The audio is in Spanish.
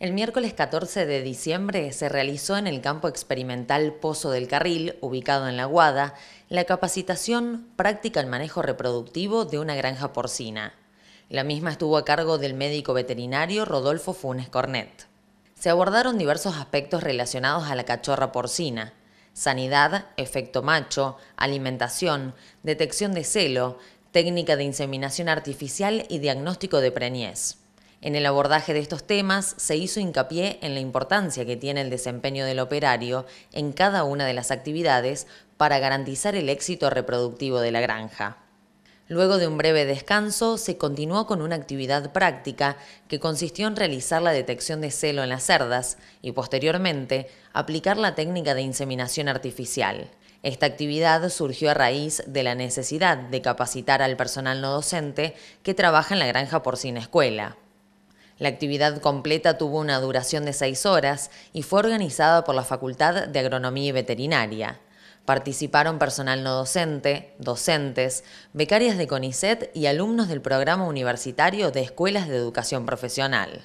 El miércoles 14 de diciembre se realizó en el campo experimental Pozo del Carril, ubicado en La Guada, la capacitación Práctica el manejo reproductivo de una granja porcina. La misma estuvo a cargo del médico veterinario Rodolfo Funes Cornet. Se abordaron diversos aspectos relacionados a la cachorra porcina. Sanidad, efecto macho, alimentación, detección de celo, técnica de inseminación artificial y diagnóstico de preñez. En el abordaje de estos temas se hizo hincapié en la importancia que tiene el desempeño del operario en cada una de las actividades para garantizar el éxito reproductivo de la granja. Luego de un breve descanso, se continuó con una actividad práctica que consistió en realizar la detección de celo en las cerdas y, posteriormente, aplicar la técnica de inseminación artificial. Esta actividad surgió a raíz de la necesidad de capacitar al personal no docente que trabaja en la granja por sin escuela. La actividad completa tuvo una duración de seis horas y fue organizada por la Facultad de Agronomía y Veterinaria. Participaron personal no docente, docentes, becarias de CONICET y alumnos del programa universitario de escuelas de educación profesional.